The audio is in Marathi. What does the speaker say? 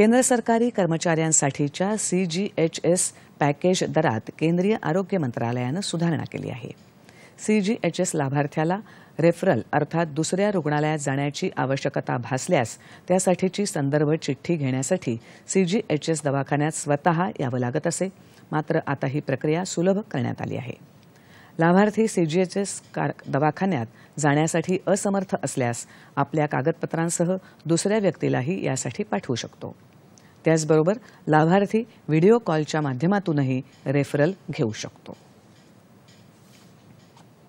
केंद्र सरकारी कर्मचाऱ्यांसाठीच्या C G H S package दरात केंद्रीय आरोग्य मंत्रालयानं सुधारणा केली आहे सी जी एच एस लाभार्थ्याला रेफरल अर्थात दुसऱ्या रुग्णालयात जाण्याची आवश्यकता भासल्यास त्यासाठीची संदर्भ चिठ्ठी घेण्यासाठी सी जी एच एस दवाखान्यात स्वतः यावं लागत असे मात्र आता ही प्रक्रिया सुलभ करण्यात आली आहे लाभार्थी सीजीएचएस दवाखान्यात जाण्यासाठी असमर्थ असल्यास आपल्या कागदपत्रांसह दुसऱ्या व्यक्तीलाही यासाठी पाठवू शकतो त्याचबरोबर लाभार्थी व्हिडिओ कॉलच्या माध्यमातूनही रेफरल घेऊ शकतो